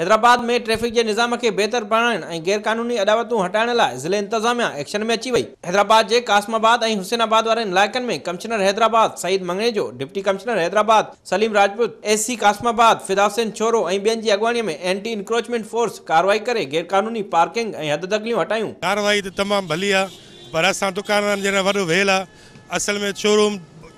हैदराबाद में ट्रैफिक के निज़ाम खे बहितर बणाइण ऐं गैरकानूनी अदावतूं हटाइण लाइ ज़िले इंतिज़ामिया एक्शन में अची वई हैदराबाद जे कासमाबाद ऐं हुसैनाबाद वाले इलाइक़नि में कमिश्नर हैदराबाद सईद मंगेजो deputy commissioner Hyderabad Saleem Rajput S C Qasimabad फिदासिन छोरो ऐं ॿियनि जी में एंटी इंक्रोचमेंट फोर्स कार्रवाई करे गैरकानूनी पार्किंग हद दखलियूं हटायूं कार्रवाई त तमामु भली आहे पर असां दुकानदारनि जहिड़ा वेल आहे असल में शोरूम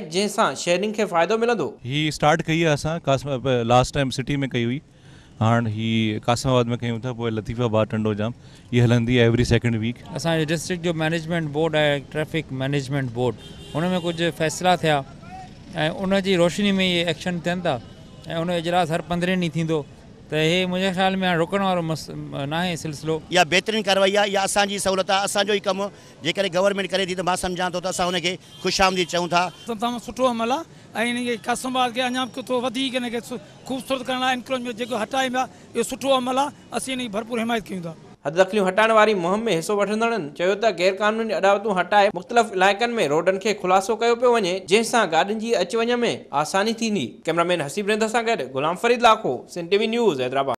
जंहिं सां शेयरिंग खे फ़ाइदो मिलंदो हीअ स्टार्ट कई आहे असां कासम लास्ट टाइम सिटी में कई हुई हाणे हीअ कासमाबाद में कयूं था पोइ लतीफ़ाबाद टंडो जाम हीअ हलंदी आहे एवरी सेकेंड वीक असांजे डिस्ट्रिक्ट जो मैनेजमेंट बोर्ड आहे ट्रैफ़िक मैनेजमेंट बोर्ड हुन में कुझु फ़ैसिला थिया ऐं उनजी रोशनी में इहे एक्शन थियनि था ऐं उनजो इजलास हर पंद्रहें ॾींहुं थींदो त हे मुंहिंजे ख़्याल में रुकण वारो मस न सिलसिलो इहा बहितरीनु कारवाई आहे या असांजी सहूलियत आहे असांजो ई कमु जे गवर्नमेंट करे थी त मां सम्झां थो त असां हुनखे चऊं था तमामु सुठो अमल आहे ऐं इन खे खे अञा वधीक ख़ूबसूरत करण लाइ जेको हटाइबो आहे इहो सुठो अमल आहे असीं जी भरपूर हिमायत कयूं था हद दखलियूं हटाइण वारी मुहिम में हिसो वठंदड़नि चयो त ग़ैरकानूनी अदावतूं हटाए मुख़्तलिफ़ इलाइक़नि में रोडनि खे ख़ुलासो कयो पियो वञे जंहिं सां गाॾियुनि जी अची वञण में आसानी थींदी कैमरामैन हसीब रिंदा सां गॾु गुलाम फरीद लाखो सिन टीवी न्यूज़ हैदराबाद